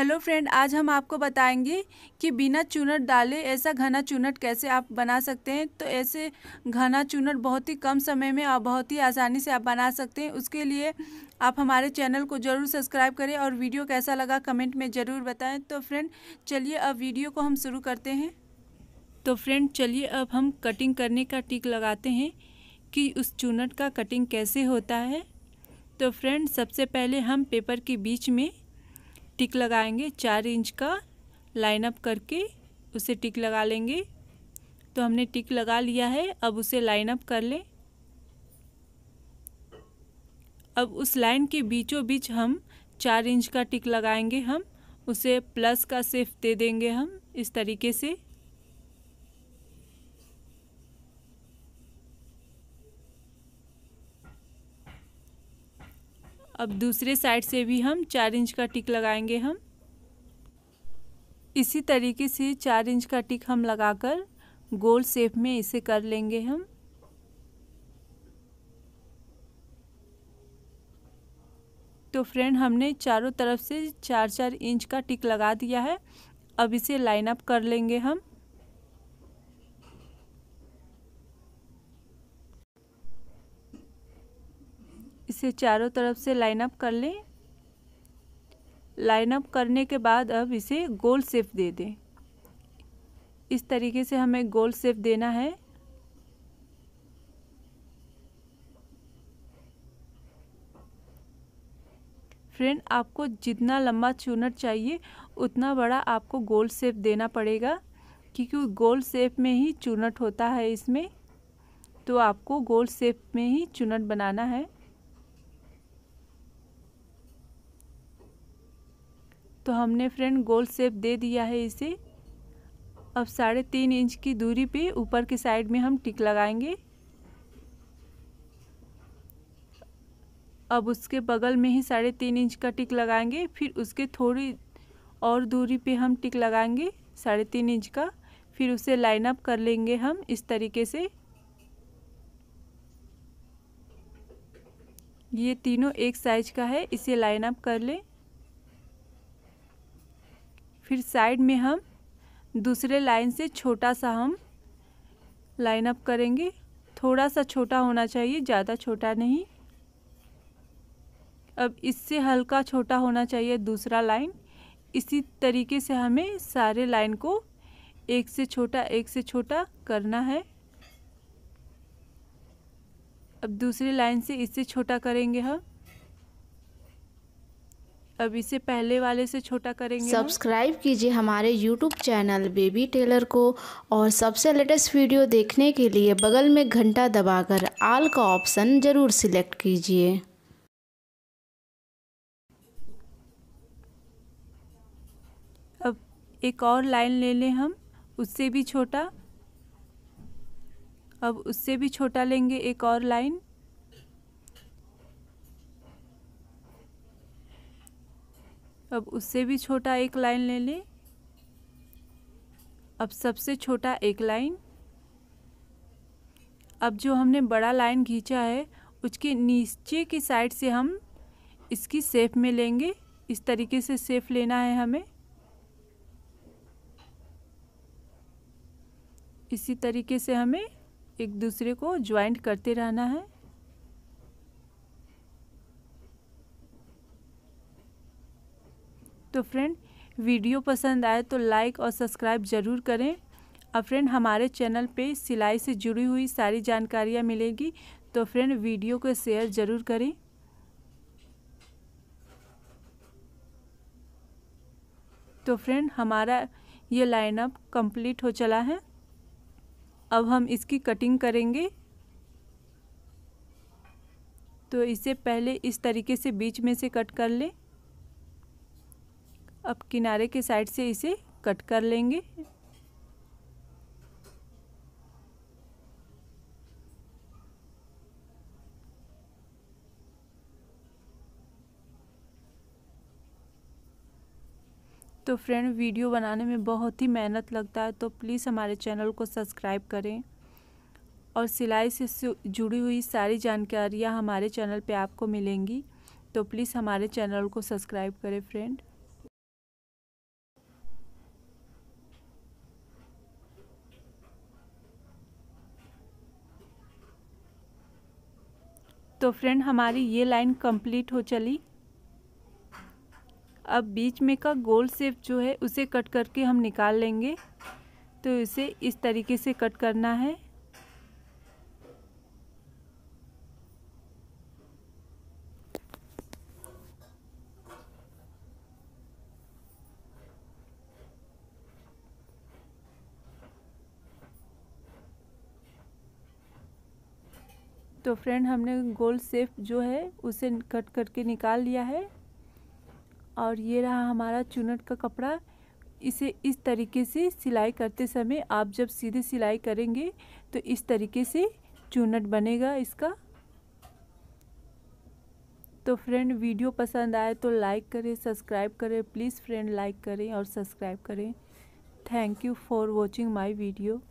hello friend आज हम आपको बताएंगे कि बिना चूनट डाले ऐसा घना चूनट कैसे आप बना सकते हैं तो ऐसे घना चूनट बहुत ही कम समय में और बहुत ही आसानी से आप बना सकते हैं उसके लिए आप हमारे चैनल को ज़रूर सब्सक्राइब करें और वीडियो कैसा लगा कमेंट में ज़रूर बताएं तो फ्रेंड चलिए अब वीडियो को हम शुरू करते हैं तो फ्रेंड चलिए अब हम कटिंग करने का टिक लगाते हैं कि उस चूनट का कटिंग कैसे होता है तो फ्रेंड सबसे पहले हम पेपर के बीच में टिक लगाएंगे चार इंच का लाइन अप करके उसे टिक लगा लेंगे तो हमने टिक लगा लिया है अब उसे लाइन अप कर लें अब उस लाइन के बीचों बीच हम चार इंच का टिक लगाएंगे हम उसे प्लस का सेफ दे देंगे हम इस तरीके से अब दूसरे साइड से भी हम चार इंच का टिक लगाएंगे हम इसी तरीके से चार इंच का टिक हम लगाकर गोल शेप में इसे कर लेंगे हम तो फ्रेंड हमने चारों तरफ से चार चार इंच का टिक लगा दिया है अब इसे लाइन अप कर लेंगे हम इसे चारों तरफ से लाइन अप कर लें लाइन अप करने के बाद अब इसे गोल शेप दे दें इस तरीके से हमें गोल शेप देना है फ्रेंड आपको जितना लंबा चूनट चाहिए उतना बड़ा आपको गोल शेप देना पड़ेगा क्योंकि गोल शेप में ही चूनट होता है इसमें तो आपको गोल शेप में ही चूनट बनाना है तो हमने फ्रेंड गोल सेप दे दिया है इसे अब साढ़े तीन इंच की दूरी पे ऊपर के साइड में हम टिक लगाएंगे अब उसके बगल में ही साढ़े तीन इंच का टिक लगाएंगे फिर उसके थोड़ी और दूरी पे हम टिक लगाएंगे साढ़े तीन इंच का फिर उसे लाइन अप कर लेंगे हम इस तरीके से ये तीनों एक साइज का है इसे लाइन अप कर लें फिर साइड में हम दूसरे लाइन से छोटा सा हम लाइन अप करेंगे थोड़ा सा छोटा होना चाहिए ज़्यादा छोटा नहीं अब इससे हल्का छोटा होना चाहिए दूसरा लाइन इसी तरीके से हमें सारे लाइन को एक से छोटा एक से छोटा करना है अब दूसरी लाइन से इससे छोटा करेंगे हम अब इसे पहले वाले से छोटा करेंगे सब्सक्राइब कीजिए हमारे यूट्यूब चैनल बेबी टेलर को और सबसे लेटेस्ट वीडियो देखने के लिए बगल में घंटा दबाकर आल का ऑप्शन ज़रूर सिलेक्ट कीजिए अब एक और लाइन ले लें हम उससे भी छोटा अब उससे भी छोटा लेंगे एक और लाइन अब उससे भी छोटा एक लाइन ले लें अब सबसे छोटा एक लाइन अब जो हमने बड़ा लाइन खींचा है उसके नीचे की साइड से हम इसकी सेफ़ में लेंगे इस तरीके से सेफ लेना है हमें इसी तरीके से हमें एक दूसरे को ज्वाइंट करते रहना है तो फ्रेंड वीडियो पसंद आए तो लाइक और सब्सक्राइब ज़रूर करें और फ्रेंड हमारे चैनल पे सिलाई से जुड़ी हुई सारी जानकारियाँ मिलेगी तो फ्रेंड वीडियो को शेयर ज़रूर करें तो फ्रेंड हमारा ये लाइनअप कंप्लीट हो चला है अब हम इसकी कटिंग करेंगे तो इसे पहले इस तरीके से बीच में से कट कर लें अब किनारे के साइड से इसे कट कर लेंगे तो फ्रेंड वीडियो बनाने में बहुत ही मेहनत लगता है तो प्लीज़ हमारे चैनल को सब्सक्राइब करें और सिलाई से जुड़ी हुई सारी जानकारियाँ हमारे चैनल पे आपको मिलेंगी तो प्लीज़ हमारे चैनल को सब्सक्राइब करें फ्रेंड तो फ्रेंड हमारी ये लाइन कंप्लीट हो चली अब बीच में का गोल सेप जो है उसे कट करके हम निकाल लेंगे तो इसे इस तरीके से कट करना है तो फ्रेंड हमने गोल सेफ जो है उसे कट करके निकाल लिया है और ये रहा हमारा चुनट का कपड़ा इसे इस तरीके से सिलाई करते समय आप जब सीधे सिलाई करेंगे तो इस तरीके से चुनट बनेगा इसका तो फ्रेंड वीडियो पसंद आए तो लाइक करें सब्सक्राइब करें प्लीज़ फ्रेंड लाइक करें और सब्सक्राइब करें thank you for watching my video